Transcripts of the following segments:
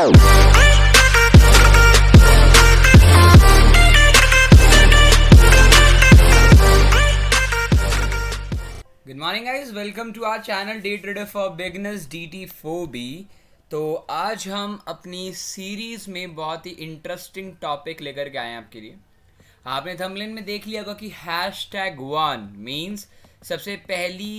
Good morning guys welcome to our channel day trader for beginners D T four B तो आज हम अपनी series में बहुत ही इंटरेस्टिंग टॉपिक लेकर के आए हैं आपके लिए आपने थमलेन में देख लिया होगा कि हैश टैग वन मीन्स सबसे पहली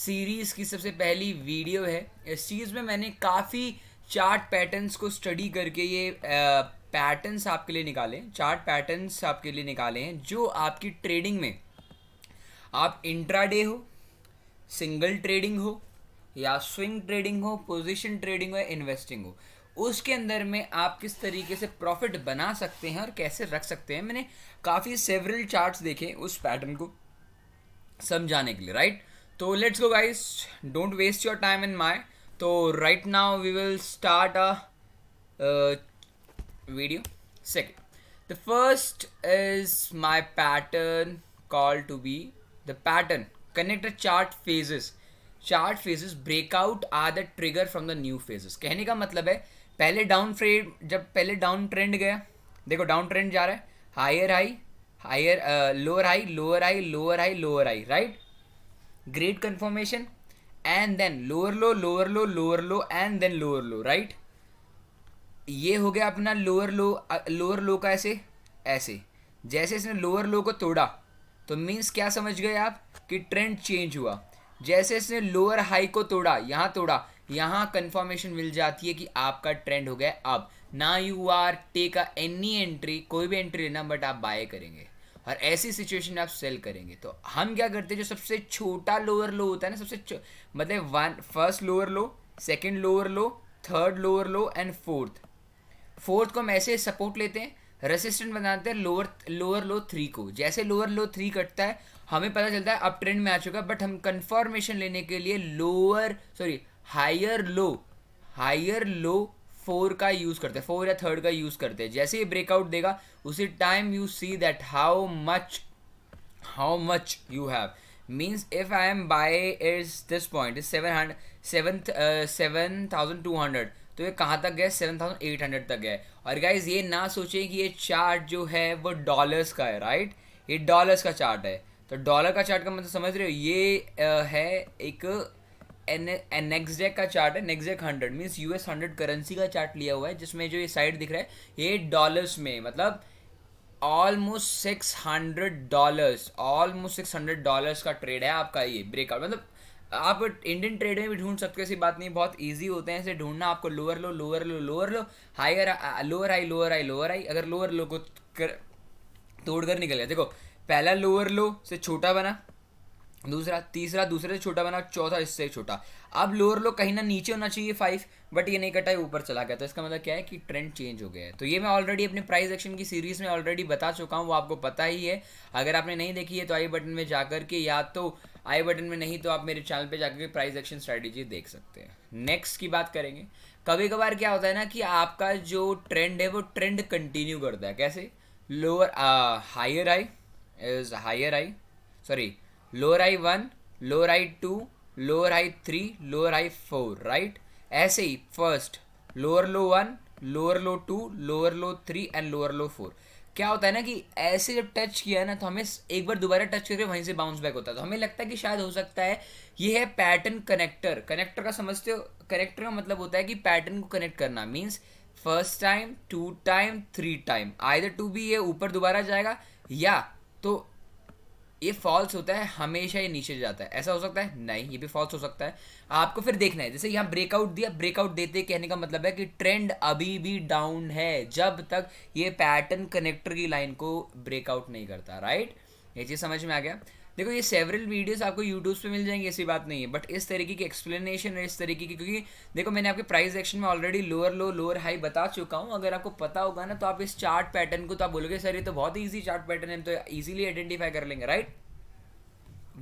सीरीज़ की सबसे पहली वीडियो है इस चीज़ में मैंने काफ़ी चार्ट पैटर्न्स को स्टडी करके ये पैटर्न्स आपके लिए निकालें चार्ट पैटर्न्स आपके लिए निकाले हैं जो आपकी ट्रेडिंग में आप इंट्राडे हो सिंगल ट्रेडिंग हो या स्विंग ट्रेडिंग हो पोजीशन ट्रेडिंग हो या इन्वेस्टिंग हो उसके अंदर में आप किस तरीके से प्रॉफिट बना सकते हैं और कैसे रख सकते हैं मैंने काफ़ी सेवरल चार्ट्स देखे उस पैटर्न को समझाने के लिए राइट तो let's go guys don't waste your time in my तो right now we will start a video second the first is my pattern call to be the pattern connect chart phases chart phases breakout are the trigger from the new phases कहने का मतलब है पहले down Fred जब पहले down trend गया देखो down trend जा रहा है higher high higher lower high lower high lower high lower high right great confirmation and then lower low lower low lower low and then lower low right ये हो गया अपना lower low lower लो का ऐसे ऐसे जैसे इसने लोअर लो को तोड़ा तो मीन्स क्या समझ गए आप कि ट्रेंड चेंज हुआ जैसे इसने लोअर हाई को तोड़ा यहाँ तोड़ा यहाँ कंफर्मेशन मिल जाती है कि आपका ट्रेंड हो गया अब ना you are take a any entry कोई भी एंट्री लेना बट आप बाय करेंगे और ऐसी सिचुएशन में आप सेल करेंगे तो हम क्या करते हैं जो सबसे छोटा लोअर लो होता है ना सबसे मतलब one first lower low second lower low third lower low and fourth fourth को हम ऐसे सपोर्ट लेते हैं रेसिस्टेंट बनाते हैं लोअर लोअर लो थ्री को जैसे लोअर लो थ्री कटता है हमें पता चलता है अब ट्रेंड में आ चुका है बट हम कंफर्मेशन लेने के लिए lower sorry higher low higher low four का यूज़ करते हैं फोर या थर्ड का यूज़ करते हैं जैसे ही ब्रेकआउट देगा उसी time you see that how much how much you have um if is this point is seven point seven seven thousand two hundred तो ये कहाँ तक गए हंड्रेड तक गए और गाइज ये ना सोचे कि ये चार्ट जो है वो डॉलर्स का है राइट ये डॉलर्स का चार्ट है तो डॉलर का चार्ट का मतलब समझ रहे हो ये आ, uh, है एक नेक्स्ट का चार्ट है next hundred means US hundred currency का चार्ट लिया हुआ है जिसमें जो ये साइड दिख रहा है ये डॉलर्स में मतलब almost six hundred dollars almost six hundred dollars का ट्रेड है आपका ये ब्रेकआउट मतलब आप इंडियन ट्रेड में भी ढूंढ सकते हो ऐसी बात नहीं बहुत इजी होते हैं ऐसे ढूंढना आपको lower low lower low lower low higher lower high lower high lower high अगर लोअर लो को कर तोड़ कर निकल गया देखो पहला लोअर लो से छोटा बना दूसरा तीसरा दूसरे से छोटा बना चौथा इससे छोटा अब लोअर लो कहीं ना नीचे होना चाहिए फाइव बट ये नहीं कटा है ऊपर चला गया तो इसका मतलब क्या है कि ट्रेंड चेंज हो गया है तो ये मैं ऑलरेडी अपने प्राइस एक्शन की सीरीज में ऑलरेडी बता चुका हूँ वो आपको पता ही है अगर आपने नहीं देखी है तो आई बटन में जाकर के या तो आई बटन में नहीं तो आप मेरे चैनल पर जाकर के प्राइज एक्शन स्ट्रैटेजी देख सकते हैं नेक्स्ट की बात करेंगे कभी कभार क्या होता है ना कि आपका जो ट्रेंड है वो ट्रेंड कंटिन्यू करता है कैसे lower higher high is higher high sorry lower high one lower high two lower high three lower high four right ऐसे ही first lower low one lower low two lower low three and lower low four क्या होता है ना कि ऐसे जब touch किया है ना तो हमें एक बार दोबारा टच करके वहीं से बाउंस बैक होता है तो हमें लगता है कि शायद हो सकता है ये है पैटर्न कनेक्टर कनेक्टर का समझते हो कनेक्टर का मतलब होता है कि पैटर्न को कनेक्ट करना means first time two time three time high two भी ये ऊपर दोबारा जाएगा या तो ये फॉल्स होता है हमेशा ये नीचे जाता है ऐसा हो सकता है नहीं ये भी फॉल्स हो सकता है आपको फिर देखना है जैसे यहाँ ब्रेकआउट दिया ब्रेकआउट देते कहने का मतलब है कि ट्रेंड अभी भी डाउन है जब तक ये पैटर्न कनेक्टर की लाइन को ब्रेकआउट नहीं करता राइट ये चीज़ समझ में आ गया देखो ये सेवरल वीडियोस आपको यूट्यूब पे मिल जाएंगे ऐसी बात नहीं है बट इस तरीके की एक्सप्लेनेशन है इस तरीके की क्योंकि देखो मैंने आपके प्राइस एक्शन में already lower low lower high बता चुका हूँ अगर आपको पता होगा ना तो आप इस चार्ट पैटर्न को तो आप बोलोगे सर ये तो बहुत ईजी चार्ट पैटर्न है तो ईजिली आइडेंटिफाई कर लेंगे राइट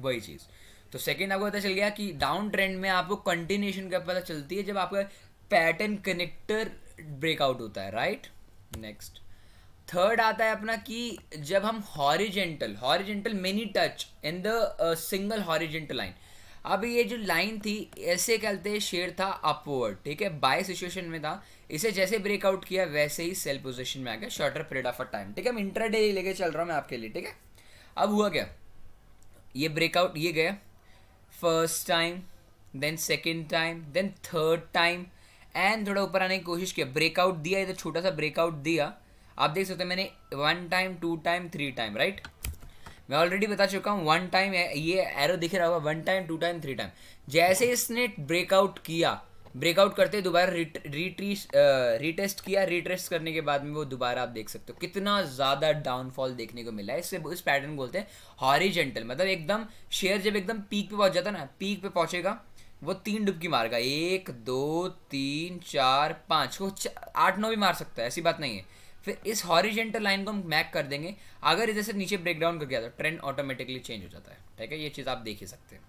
वही चीज़ तो सेकेंड आपको पता चल गया कि डाउन ट्रेंड में आपको कंटिन्यूशन का पता चलती है जब आपका पैटर्न कनेक्टर ब्रेकआउट होता है राइट नेक्स्ट थर्ड आता है अपना कि जब हम horizontal horizontal many touch in the single horizontal line अब ये जो लाइन थी ऐसे कहते शेयर था अपवर्ड ठीक है बाय सिचुएशन में था इसे जैसे ब्रेकआउट किया वैसे ही सेल पोजिशन में आ गया shorter period of a time ठीक है मैं डे लेके चल रहा हूँ मैं आपके लिए ठीक है अब हुआ क्या ये ब्रेकआउट ये गया first time then second time then third time and थोड़ा ऊपर आने की कोशिश किया ब्रेकआउट दिया इधर छोटा सा ब्रेकआउट दिया आप देख सकते हैं मैंने one time two time three time right मैं ऑलरेडी बता चुका हूँ वन टाइम ये एरो दिख रहा होगा one time two time three time जैसे इसने ब्रेकआउट किया ब्रेकआउट करते दोबारा रिट्री रिटेस्ट किया रिटेस्ट करने के बाद में वो दोबारा आप देख सकते हो कितना ज़्यादा डाउनफॉल देखने को मिला है इससे इस पैटर्न को बोलते हैं हॉरिजेंटल मतलब एकदम शेयर जब एकदम पीक पे पहुंच जाता है ना पीक पे पहुंचेगा वो तीन डुबकी मारेगा एक दो तीन चार पाँच वो आठ नौ भी मार सकता है ऐसी बात नहीं है फिर इस हॉरिजेंटल लाइन को हम मैक कर देंगे अगर इधर से नीचे ब्रेक डाउन कर गया तो ट्रेंड ऑटोमेटिकली चेंज हो जाता है ठीक है ये चीज़ आप देख ही सकते हैं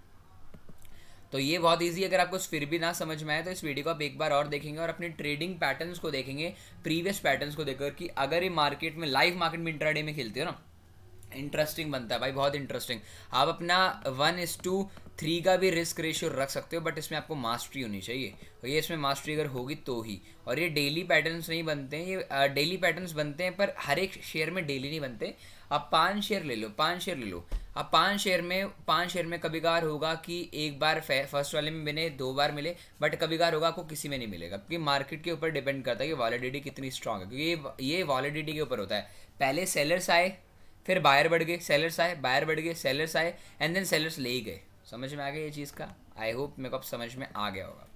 तो ये बहुत इजी अगर आपको फिर भी ना समझ में आए तो इस वीडियो को आप एक बार और देखेंगे और अपने ट्रेडिंग पैटर्न्स को देखेंगे प्रीवियस पैटर्न्स को देखकर कि अगर ये मार्केट में लाइव मार्केट में इंट्राडे में खेलते हो ना इंटरेस्टिंग बनता है भाई बहुत इंटरेस्टिंग आप अपना वन इज टू थ्री का भी रिस्क रेशियो रख सकते हो बट इसमें आपको मास्टरी होनी चाहिए और ये इसमें मास्टरी अगर होगी तो ही और ये डेली पैटर्न्स नहीं बनते हैं ये डेली पैटर्न्स बनते हैं पर हर एक शेयर में डेली नहीं बनते आप पाँच शेयर ले लो पाँच शेयर ले लो अब पांच शेयर में पांच शेयर में कभी कार होगा कि एक बार फर्स्ट वाले में मिले दो बार मिले बट कभी कार होगा आपको किसी में नहीं मिलेगा क्योंकि मार्केट के ऊपर डिपेंड करता है कि वॉलिडिटी कितनी स्ट्रांग है क्योंकि ये ये वॉलिडिटी के ऊपर होता है पहले सेलर्स आए फिर बायर बढ़ गए सेलर्स आए बायर बढ़ गए सेलर्स आए एंड देन सेलर्स ले ही गए समझ में आ गया ये चीज़ का आई होप मेरे को अब समझ में आ गया होगा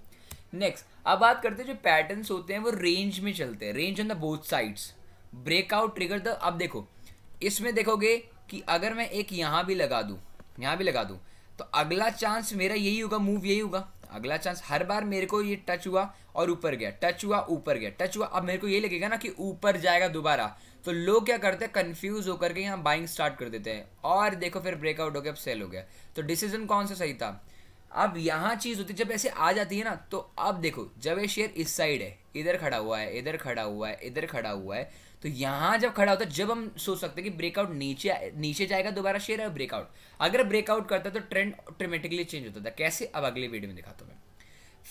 नेक्स्ट अब बात करते हैं जो पैटर्न्स होते हैं वो रेंज में चलते हैं range on the both sides breakout trigger the अब देखो इसमें देखोगे कि अगर मैं एक यहाँ भी लगा दूँ यहाँ भी लगा दूँ तो अगला चांस मेरा यही होगा मूव यही होगा अगला चांस हर बार मेरे को ये टच हुआ और ऊपर गया टच हुआ ऊपर गया टच हुआ अब मेरे को ये लगेगा ना कि ऊपर जाएगा दोबारा तो लोग क्या करते हैं कन्फ्यूज होकर के यहाँ बाइंग स्टार्ट कर देते हैं और देखो फिर ब्रेकआउट हो गया अब सेल हो गया तो डिसीजन कौन सा सही था अब यहाँ चीज़ होती है जब ऐसे आ जाती है ना तो अब देखो जब ये शेयर इस साइड है इधर खड़ा हुआ है इधर खड़ा हुआ है इधर खड़ा हुआ है तो यहाँ जब खड़ा होता है जब हम सोच सकते हैं कि ब्रेकआउट नीचे नीचे जाएगा दोबारा शेयर है ब्रेकआउट अगर ब्रेकआउट करता है तो ट्रेंड ऑटोमेटिकली चेंज होता था तो कैसे अब अगले वीडियो में दिखाता हूँ मैं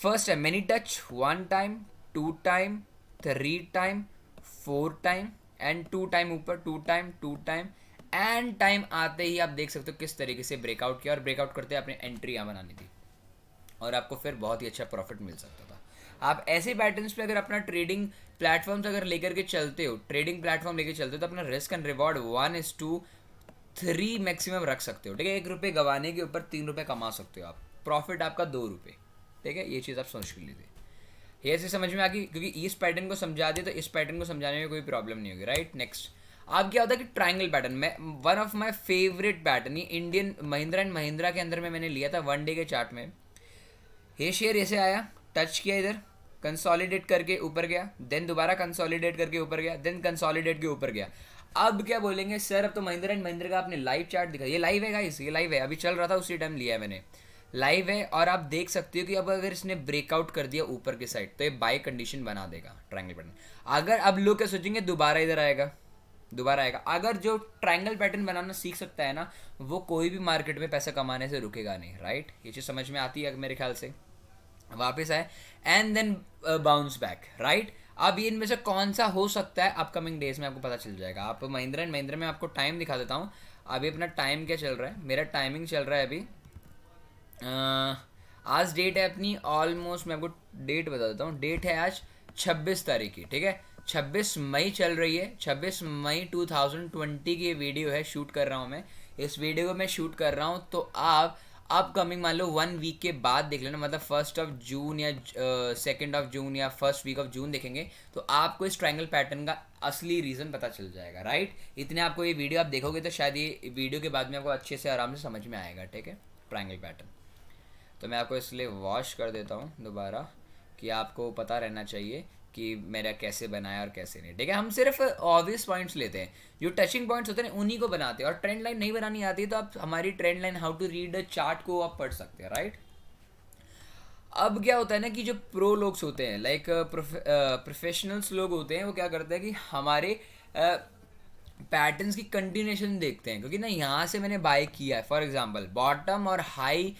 फर्स्ट है many touch one time two time three time four time and two time ऊपर two time two time and time आते ही आप देख सकते हो किस तरीके से ब्रेकआउट किया और ब्रेकआउट करते आपने एंट्री यहाँ बनानी थी और आपको फिर बहुत ही अच्छा प्रॉफिट मिल सकता था आप ऐसे पैटर्न्स पे अगर अपना ट्रेडिंग प्लेटफॉर्म्स अगर लेकर के चलते हो ट्रेडिंग प्लेटफॉर्म लेकर चलते हो तो अपना risk and reward one is two three maximum रख सकते हो ठीक है एक रुपये गवाने के ऊपर तीन रुपये कमा सकते हो आप प्रॉफिट आपका दो रुपये ठीक है ये चीज़ आप सोच लीजिए हेयर से समझ में आ गई क्योंकि इस पैटर्न को समझा दे तो इस पैटर्न को समझाने में कोई प्रॉब्लम नहीं होगी राइट नेक्स्ट आप क्या होता है कि ट्राइंगल पैटर्न में one of my favourite pattern ये इंडियन महिंद्रा एंड महिंद्रा के अंदर में मैंने लिया था वन डे के चार्ट में हे शेयर ऐसे आया टच किया इधर कंसोलिडेट करके ऊपर गया देन दोबारा कंसोलिडेट करके ऊपर गया देन कंसोलिडेट के ऊपर गया अब क्या बोलेंगे सर अब तो महिंद्रा एंड महिंद्रा का आपने लाइव चार्ट दिखा ये लाइव है गाइस ये लाइव है अभी चल रहा था उसी टाइम लिया है मैंने लाइव है और आप देख सकते हो कि अब अगर इसने ब्रेकआउट कर दिया ऊपर की साइड तो ये बाय कंडीशन बना देगा ट्रायंगल पैटर्न अगर अब लोग क्या सोचेंगे दोबारा इधर आएगा दोबारा आएगा अगर जो ट्रायंगल पैटर्न बनाना सीख सकता है ना वो कोई भी मार्केट में पैसा कमाने से रुकेगा नहीं राइट ये चीज़ समझ में आती है मेरे ख्याल से वापस आए and then bounce back right अब इनमें से कौन सा हो सकता है अपकमिंग डेज में आपको पता चल जाएगा आप महिंद्रा एंड महिंद्रा में आपको टाइम दिखा देता हूँ अभी अपना टाइम क्या चल रहा है मेरा टाइमिंग चल रहा है अभी आज डेट है अपनी ऑलमोस्ट मैं आपको डेट बता देता हूँ डेट है आज 26 तारीख की ठीक है 26 मई चल रही है 26 मई 2020 की ये वीडियो है शूट कर रहा हूँ मैं इस वीडियो को मैं शूट कर रहा हूँ तो आप अपकमिंग मान लो वन वीक के बाद देख लेना मतलब फर्स्ट ऑफ जून या सेकेंड ऑफ जून या फर्स्ट वीक ऑफ जून देखेंगे तो आपको इस ट्राइंगल पैटर्न का असली रीज़न पता चल जाएगा राइट इतने आपको ये वीडियो आप देखोगे तो शायद ये वीडियो के बाद में आपको अच्छे से आराम से समझ में आएगा ठीक है ट्राइंगल पैटर्न तो मैं आपको इसलिए वॉश कर देता हूँ दोबारा कि आपको पता रहना चाहिए कि मेरा कैसे बनाया और कैसे नहीं ठीक है हम सिर्फ ऑब्वियस पॉइंट्स लेते हैं जो टचिंग पॉइंट्स होते हैं उन्हीं को बनाते हैं और ट्रेंड लाइन नहीं बनानी आती तो आप हमारी trend line how to read a chart को आप पढ़ सकते हैं राइट अब क्या होता है ना कि जो प्रो लोग्स होते हैं लाइक प्रोफेशनल्स uh, uh, लोग होते हैं वो क्या करते हैं कि हमारे पैटर्न्स uh, की कंटिन्यूशन देखते हैं क्योंकि ना यहाँ से मैंने बाय किया है फॉर एग्जाम्पल बॉटम और हाई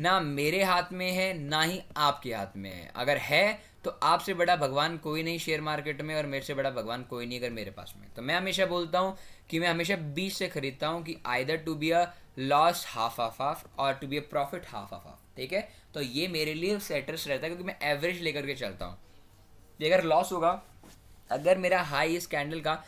ना मेरे हाथ में है ना ही आपके हाथ में है अगर है तो आपसे बड़ा भगवान कोई नहीं शेयर मार्केट में और मेरे से बड़ा भगवान कोई नहीं अगर मेरे पास में तो मैं हमेशा बोलता हूँ कि मैं हमेशा बीच से खरीदता हूँ कि either to be a loss half of half और to be a profit half of half ठीक है तो ये मेरे लिए सेटर्स रहता है क्योंकि मैं एवरेज लेकर के चलता हूँ अगर लॉस होगा अगर मेरा हाई इस कैंडल का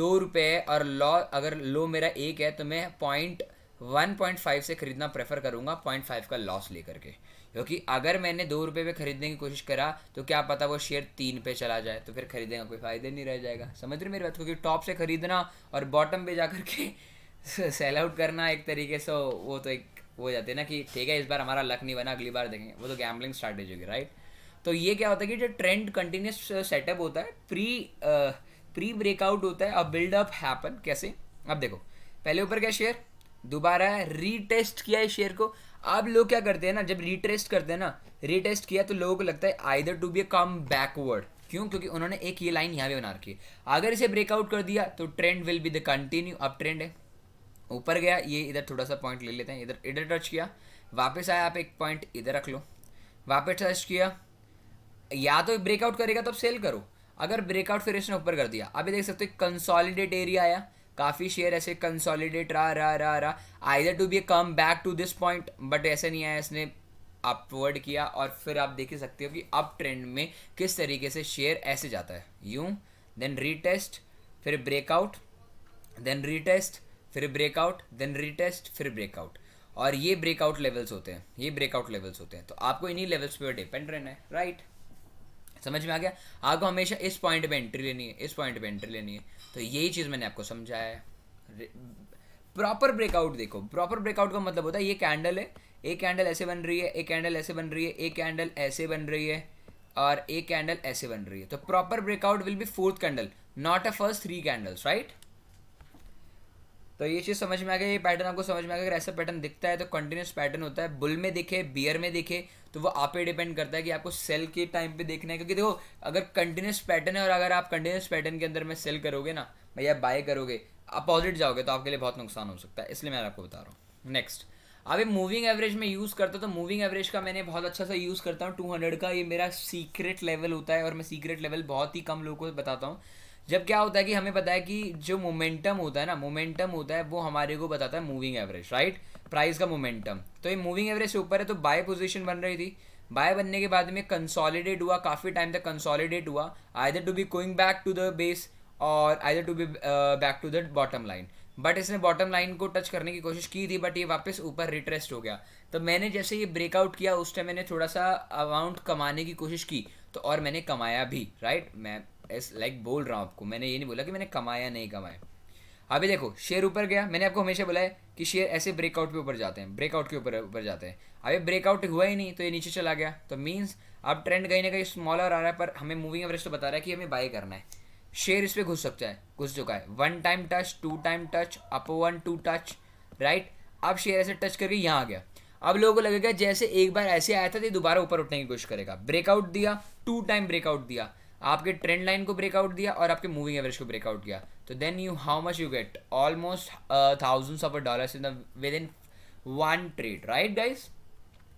दो रुपये और लॉ अगर लो मेरा एक है तो मैं पॉइंट 1.5 से ख़रीदना प्रेफर करूंगा 0.5 का लॉस लेकर के क्योंकि अगर मैंने दो रुपये पे ख़रीदने की कोशिश करा तो क्या पता वो शेयर तीन पे चला जाए तो फिर ख़रीदने का कोई फ़ायदा नहीं रह जाएगा समझ रहे मेरी बात क्योंकि टॉप से ख़रीदना और बॉटम पे जा करके के सेल आउट करना एक तरीके से वो तो एक वो जाते हैं ना कि ठीक है इस बार हमारा लक नहीं बना अगली बार देखेंगे वो तो गैम्बलिंग स्ट्रैटेजी होगी राइट तो ये क्या होता है कि जो ट्रेंड कंटिन्यूस सेटअप होता है प्री प्री ब्रेकआउट होता है अब बिल्डअप हैपन कैसे अब देखो पहले ऊपर क्या शेयर दोबारा रीटेस्ट किया इस शेयर को अब लोग क्या करते हैं ना जब रीटेस्ट करते हैं ना रीटेस्ट किया तो लोगों को लगता है either to be come backward क्यों क्योंकि उन्होंने एक ये लाइन यहाँ पे बना रखी है अगर इसे ब्रेकआउट कर दिया तो trend will be the continue up trend है ऊपर गया ये इधर थोड़ा सा पॉइंट ले लेते हैं इधर इधर टच किया वापस आया आप एक पॉइंट इधर रख लो वापस टच किया या तो ब्रेकआउट करेगा तो आप सेल करो अगर ब्रेकआउट फिर इसने ऊपर कर दिया अभी देख सकते हो कंसॉलिडेट एरिया आया काफ़ी शेयर ऐसे कंसोलिडेट रहा रहा रहा रहा I to be come back to this point but ऐसे नहीं आया इसने अपवर्ड किया और फिर आप देख सकते हो कि अप ट्रेंड में किस तरीके से शेयर ऐसे जाता है यूं देन रीटेस्ट फिर ब्रेकआउट देन रीटेस्ट फिर ब्रेकआउट देन रीटेस्ट फिर ब्रेकआउट और ये ब्रेकआउट लेवल्स होते हैं ये ब्रेकआउट लेवल्स होते हैं तो आपको इन्हीं लेवल्स पर डिपेंड रहना है राइट right? समझ में आ गया आपको हमेशा इस पॉइंट पे एंट्री लेनी है इस पॉइंट पे एंट्री लेनी है तो यही चीज़ मैंने आपको समझाया है प्रॉपर ब्रेकआउट देखो प्रॉपर ब्रेकआउट का मतलब होता है ये कैंडल है एक कैंडल ऐसे बन रही है एक कैंडल ऐसे बन रही है एक कैंडल ऐसे बन रही है और एक कैंडल ऐसे बन रही है तो proper breakout will be fourth candle not a first three candles right तो ये चीज़ समझ में आ गया ये पैटर्न आपको समझ में आ गया अगर ऐसा पैटर्न दिखता है तो कंटिन्यूस पैटर्न होता है बुल में दिखे बियर में दिखे तो वो आप पे डिपेंड करता है कि आपको सेल के टाइम पे देखना है क्योंकि देखो अगर कंटिन्यूस पैटर्न है और अगर आप कंटिन्यूस पैटर्न के अंदर में सेल करोगे ना भैया बाय करोगे अपोजिट जाओगे तो आपके लिए बहुत नुकसान हो सकता है इसलिए मैं आपको बता रहा हूँ नेक्स्ट अब ये मूविंग एवरेज में यूज़ करता हूँ तो मूविंग एवरेज का मैंने बहुत अच्छा सा यूज़ करता हूँ टू हंड्रेड का ये मेरा सीक्रेट लेवल होता है और मैं सीक्रेट लेवल बहुत ही कम लोगों को बताता हूँ जब क्या होता है कि हमें पता है कि जो मोमेंटम होता है ना मोमेंटम होता है वो हमारे को बताता है मूविंग एवरेज राइट प्राइस का मोमेंटम तो ये मूविंग एवरेज से ऊपर है तो बाय पोजीशन बन रही थी बाय बनने के बाद में कंसोलिडेट हुआ काफ़ी टाइम तक कंसोलिडेट हुआ either to be going back to the base और either to be back to the bottom line but इसने बॉटम लाइन को टच करने की कोशिश की थी बट ये वापस ऊपर रिट्रेस्ट हो गया तो मैंने जैसे ये ब्रेकआउट किया उस टाइम मैंने थोड़ा सा अमाउंट कमाने की कोशिश की तो और मैंने कमाया भी राइट मैं एस लाइक बोल रहा हूँ आपको मैंने ये नहीं बोला कि मैंने कमाया नहीं कमाया अभी देखो शेयर ऊपर गया मैंने आपको हमेशा बोला है कि शेयर ऐसे ब्रेकआउट के ऊपर जाते हैं ब्रेकआउट के ऊपर ऊपर जाते हैं अभी ब्रेकआउट हुआ ही नहीं तो ये नीचे चला गया तो मीन्स अब ट्रेंड कहीं ना कहीं स्मॉलर आ रहा है पर हमें मूविंग एवरेज तो बता रहा है कि हमें बाय करना है शेयर इस पर घुस सकता है घुस चुका है one time touch two time touch up one two touch right अब शेयर ऐसे टच करके यहाँ आ गया अब लोगों को लगेगा जैसे एक बार ऐसे आया था तो दोबारा ऊपर उठने की कोशिश करेगा ब्रेकआउट दिया टू टाइम ब्रेकआउट दिया आपके ट्रेंड लाइन को ब्रेकआउट दिया और आपके मूविंग एवरेज को ब्रेकआउट किया तो then you how much you get almost thousands of dollars in the within one trade right guys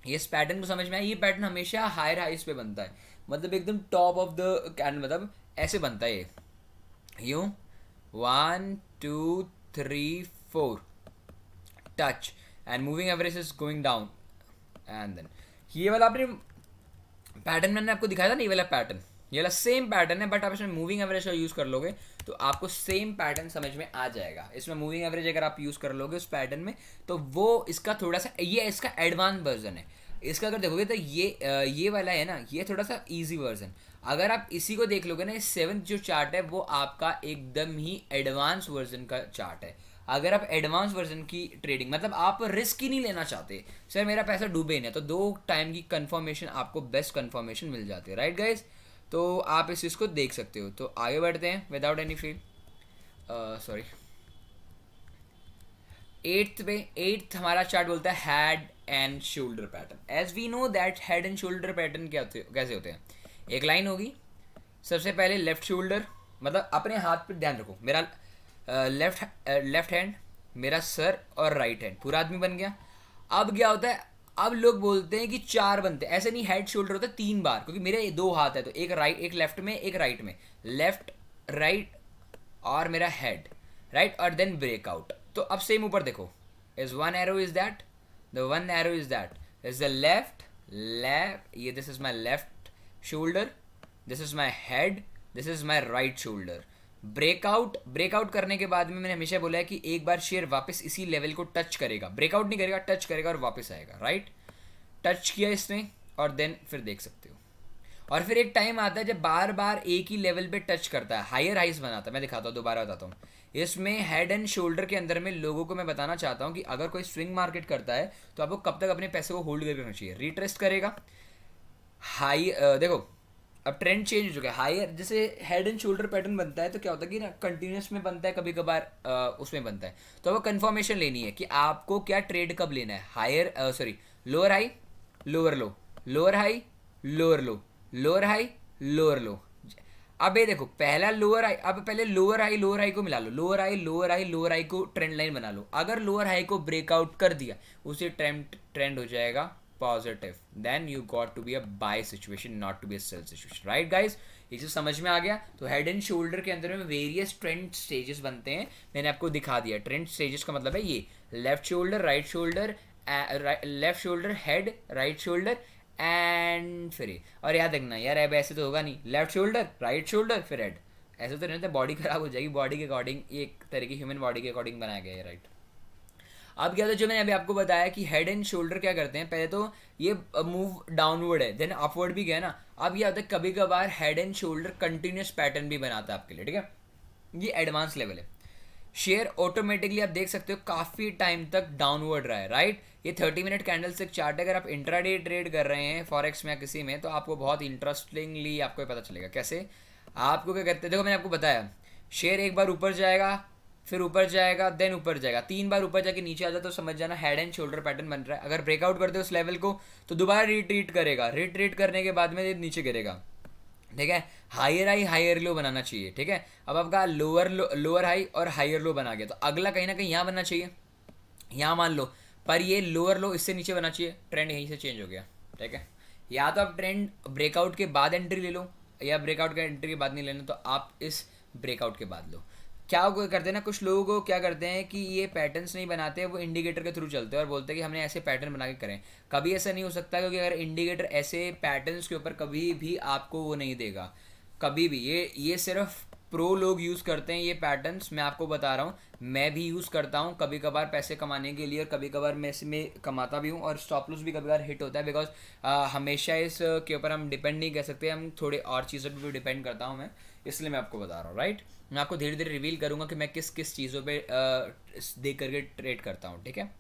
ये इस पैटर्न को समझ में आया ये पैटर्न हमेशा हायर हाइस पे बनता है मतलब एकदम टॉप ऑफ द कैन मतलब ऐसे बनता है ये you one two three four touch and moving average is going down and then ये वाला आपने पैटर्न मैंने आपको दिखाया था ना ये वाला पैटर्न ये वाला सेम पैटर्न है बट आप इसमें मूविंग एवरेज का यूज़ कर लोगे तो आपको सेम पैटर्न समझ में आ जाएगा इसमें मूविंग एवरेज अगर आप यूज़ कर लोगे उस पैटर्न में तो वो इसका थोड़ा सा ये इसका एडवांस वर्जन है इसका अगर देखोगे तो ये ये वाला है ना ये थोड़ा सा ईजी वर्जन अगर आप इसी को देख लोगे ना इस सेवन्थ जो चार्ट है वो आपका एकदम ही एडवांस वर्जन का चार्ट है अगर आप एडवांस वर्जन की ट्रेडिंग मतलब आप रिस्क ही नहीं लेना चाहते सर मेरा पैसा डूबे नहीं है तो दो टाइम की कंफर्मेशन आपको बेस्ट कंफर्मेशन मिल जाती है राइट गाइज़ तो आप इस चीज़ को देख सकते हो तो आगे बढ़ते हैं without any feel sorry eighth पे एट्थ हमारा चार्ट बोलता है head and shoulder pattern as we know that head and shoulder pattern क्या होते कैसे होते हैं एक लाइन होगी सबसे पहले लेफ्ट शोल्डर मतलब अपने हाथ पर ध्यान रखो मेरा लेफ्ट लेफ्ट हैंड मेरा सर और राइट हैंड पूरा आदमी बन गया अब क्या होता है अब लोग बोलते हैं कि चार बनते हैं ऐसे नहीं हेड शोल्डर होता है तीन बार क्योंकि मेरे दो हाथ है तो एक राइट एक लेफ्ट में एक राइट में लेफ्ट राइट और मेरा हेड राइट और देन ब्रेकआउट तो अब सेम ऊपर देखो is one arrow is that the one arrow is that is the left left ये this is my left shoulder this is my head this is my right shoulder breakout breakout करने के बाद में मैंने हमेशा बोला है कि एक बार शेयर वापस इसी लेवल को टच करेगा ब्रेकआउट नहीं करेगा टच करेगा और वापस आएगा राइट टच किया इसने और देन फिर देख सकते हो और फिर एक टाइम आता है जब बार बार एक ही लेवल पे टच करता है हायर हाइस बनाता है मैं दिखाता हूँ दोबारा बताता हूँ इसमें हेड एंड शोल्डर के अंदर में लोगों को मैं बताना चाहता हूँ कि अगर कोई स्विंग मार्केट करता है तो आपको कब तक अपने पैसे को होल्ड करके रखना चाहिए रिट्रेस्ट करेगा हाई देखो अब ट्रेंड चेंज हो चुका है हायर जैसे हेड एंड शोल्डर पैटर्न बनता है तो क्या होता है कि ना कंटिन्यूस में बनता है कभी कभार उसमें बनता है तो अब कंफर्मेशन लेनी है कि आपको क्या ट्रेड कब लेना है higher sorry lower high lower low lower high lower low lower high lower low अब ये देखो पहला लोअर हाई अब पहले लोअर हाई लोअर हाई को मिला लो lower high lower high lower high को ट्रेंड लाइन बना लो अगर लोअर हाई को ब्रेकआउट कर दिया उसे ट्रेंड ट्रेंड हो जाएगा positive then you got to be a buy situation not to be a sell situation right guys ये चीज समझ में आ गया तो हेड एंड शोल्डर के अंदर में वेरियस ट्रेंड स्टेजेस बनते हैं मैंने आपको दिखा दिया ट्रेंड स्टेजेस का मतलब है ये left shoulder right shoulder left shoulder head right shoulder and फिर और याद रखना यार अब ऐसे तो होगा नहीं लेफ्ट शोल्डर राइट शोल्डर फिर हेड ऐसे तो नहीं होता बॉडी खराब हो जाएगी बॉडी के अकॉर्डिंग एक तरह की ह्यूमन बॉडी के अकॉर्डिंग बनाया गया है राइट अब क्या होता है जो मैंने अभी आपको बताया कि हेड एंड शोल्डर क्या करते हैं पहले तो ये मूव डाउनवर्ड है देन अपवर्ड भी गया ना अब यह होता है कभी कभार head and shoulder continues pattern भी बनाता है आपके लिए ठीक है ये एडवांस लेवल है शेयर ऑटोमेटिकली आप देख सकते हो काफ़ी टाइम तक डाउनवर्ड रहा है राइट ये थर्टी मिनट कैंडल से चार्ट अगर आप इंट्रा ट्रेड कर रहे हैं फॉरेक्स में या किसी में तो आपको बहुत इंटरेस्टिंगली आपको पता चलेगा कैसे आपको क्या कहते हैं देखो मैंने आपको बताया शेयर एक बार ऊपर जाएगा फिर ऊपर जाएगा देन ऊपर जाएगा तीन बार ऊपर जाके नीचे आ जाए तो समझ जाना हेड एंड शोल्डर पैटर्न बन रहा है अगर ब्रेकआउट करते उस लेवल को तो दोबारा रिट्रीट करेगा रिट्रीट करने के बाद में नीचे गिरेगा ठीक है हायर हाई हायर लो बनाना चाहिए ठीक है अब आपका लोअर लो लोअर हाई और हायर लो बना गया तो अगला कहीं ना कहीं यहाँ बनना चाहिए यहाँ मान लो पर ये लोअर लो इससे नीचे बनना चाहिए ट्रेंड यहीं से चेंज हो गया ठीक है या तो आप ट्रेंड ब्रेकआउट के बाद एंट्री ले लो या ब्रेकआउट के एंट्री के बाद नहीं लेना तो आप इस ब्रेकआउट के बाद लो क्या करते हैं ना कुछ लोग क्या करते हैं कि ये पैटर्न्स नहीं बनाते वो इंडिकेटर के थ्रू चलते हैं और बोलते हैं कि हमने ऐसे पैटर्न बना के करें कभी ऐसा नहीं हो सकता क्योंकि अगर इंडिकेटर ऐसे पैटर्न्स के ऊपर कभी भी आपको वो नहीं देगा कभी भी ये ये सिर्फ प्रो लोग यूज़ करते हैं ये पैटर्न्स मैं आपको बता रहा हूँ मैं भी यूज़ करता हूँ कभी कभार पैसे कमाने के लिए और कभी कभार मैं इसमें कमाता भी हूँ और स्टॉप लॉस भी कभी कभार हिट होता है बिकॉज हमेशा इस के ऊपर हम डिपेंड नहीं कर सकते हम थोड़े और चीज़ों पर भी डिपेंड करता हूँ मैं इसलिए मैं आपको बता रहा हूँ राइट मैं आपको धीरे धीरे रिवील करूंगा कि मैं किस किस चीज़ों पर देख करके ट्रेड करता हूँ ठीक है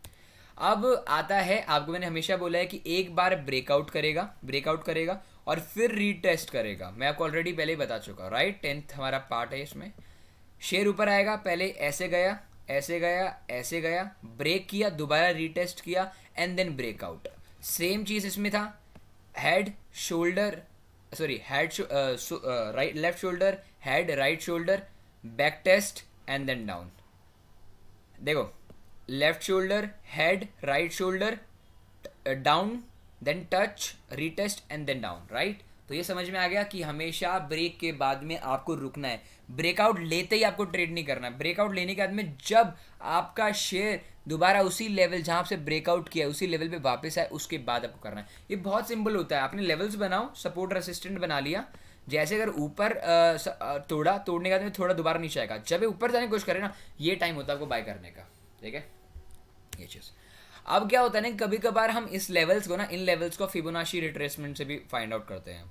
अब आता है आपको मैंने हमेशा बोला है कि एक बार ब्रेकआउट करेगा ब्रेकआउट करेगा और फिर रीटेस्ट करेगा मैं आपको ऑलरेडी पहले ही बता चुका हूँ राइट टेंथ हमारा पार्ट है इसमें शेयर ऊपर आएगा पहले ऐसे गया ऐसे गया ऐसे गया ब्रेक किया दोबारा रीटेस्ट किया एंड देन ब्रेकआउट सेम चीज़ इसमें था head shoulder sorry head uh, uh, right left shoulder head right shoulder back test and then down they go left shoulder head right shoulder uh, down then touch retest and then down right तो ये समझ में आ गया कि हमेशा break के बाद में आपको रुकना है ब्रेकआउट लेते ही आपको ट्रेड नहीं करना है ब्रेकआउट लेने के बाद में जब आपका शेयर दोबारा उसी लेवल जहां आपसे ब्रेकआउट किया है उसी लेवल पे वापस आए उसके बाद आपको करना है ये बहुत सिंपल होता है आपने लेवल्स बनाओ सपोर्ट रसिस्टेंट बना लिया जैसे अगर ऊपर तोड़ा तोड़ने के बाद में थोड़ा दोबारा नीचे आएगा जब ऊपर जाने की कोशिश करें ना ये टाइम होता है आपको बाय करने का ठीक है ये चीज़ अब क्या होता है ना कभी कभार हम इस लेवल्स को ना इन लेवल्स को फिबोनाशी रिट्रेसमेंट से भी फाइंड आउट करते हैं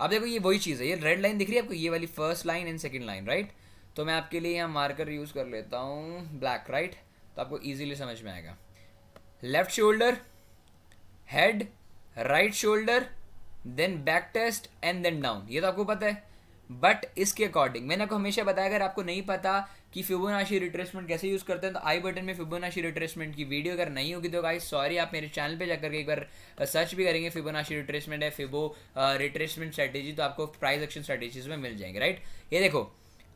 अब देखो ये वही चीज़ है ये रेड लाइन दिख रही है आपको ये वाली first line and second line right तो मैं आपके लिए यहाँ मार्कर यूज़ कर लेता हूँ ब्लैक राइट तो आपको ईजिली समझ में आएगा left shoulder head right shoulder then back test and then down ये तो आपको पता है बट इसके अकॉर्डिंग मैंने आपको हमेशा बताया अगर आपको नहीं पता कि फिबोनाशी रिट्रेसमेंट कैसे यूज़ करते हैं तो आई बटन में फिबोनाशी रिट्रेसमेंट की वीडियो अगर नहीं होगी तो गाइस सॉरी आप मेरे चैनल पे जाकर के एक बार सर्च भी करेंगे फिबोनाशी रिट्रेसमेंट है फिबो रिट्रेसमेंट स्ट्रेटेजी तो आपको प्राइस एक्शन स्ट्रेटेजीज में मिल जाएंगे राइट ये देखो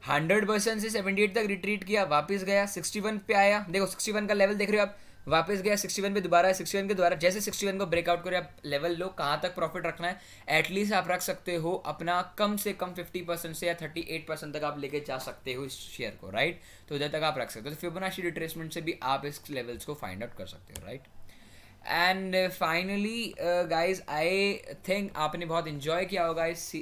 हंड्रेड परसेंट से सेवेंटी एट तक रिट्रीट किया वापस गया सिक्सटी वन पे आया देखो सिक्सटी वन का लेवल देख रहे हो आप वापस गया 61 पे दोबारा 61 के द्वारा जैसे 61 को ब्रेकआउट करें आप लेवल लो कहाँ तक प्रॉफिट रखना है एटलीस्ट आप रख सकते हो अपना कम से कम 50 परसेंट से या 38 परसेंट तक आप लेके जा सकते हो इस शेयर को राइट तो उधर तक आप रख सकते हो तो फिबोनाची रिट्रेसमेंट से भी आप इस लेवल्स को फाइंड आउट कर सकते हो right and finally guys I think आपने बहुत इन्जॉय किया होगा इस uh,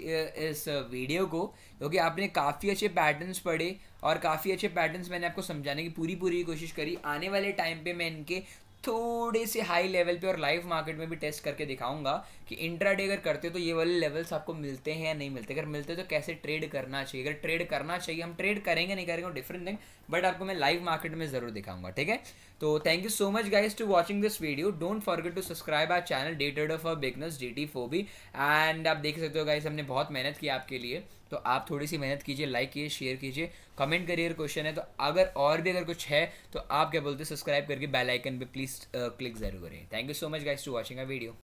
इस वीडियो को क्योंकि आपने काफ़ी अच्छे पैटर्न्स पढ़े और काफ़ी अच्छे पैटर्न्स मैंने आपको समझाने की पूरी पूरी कोशिश करी आने वाले टाइम पे मैं इनके थोड़े से हाई लेवल पे और लाइव मार्केट में भी टेस्ट करके दिखाऊंगा कि इंट्राडे अगर करते हो तो ये वाले लेवल्स आपको मिलते हैं या नहीं मिलते अगर मिलते तो कैसे ट्रेड करना चाहिए अगर ट्रेड करना चाहिए हम ट्रेड करेंगे नहीं करेंगे डिफरेंट थिंग बट आपको मैं लाइव मार्केट में ज़रूर दिखाऊंगा ठीक है तो thank you so much guys to watching this video don't forget to subscribe our channel dated of for beginners D T फोबी एंड आप देख सकते हो गाइज हमने बहुत मेहनत की आपके लिए तो आप थोड़ी सी मेहनत कीजिए लाइक कीजिए शेयर कीजिए कमेंट करिए अगर क्वेश्चन है तो अगर और भी अगर कुछ है तो आप क्या बोलते हैं सब्सक्राइब करके बेल आइकन पे प्लीज़ क्लिक जरूर करें thank you so much guys to watching a video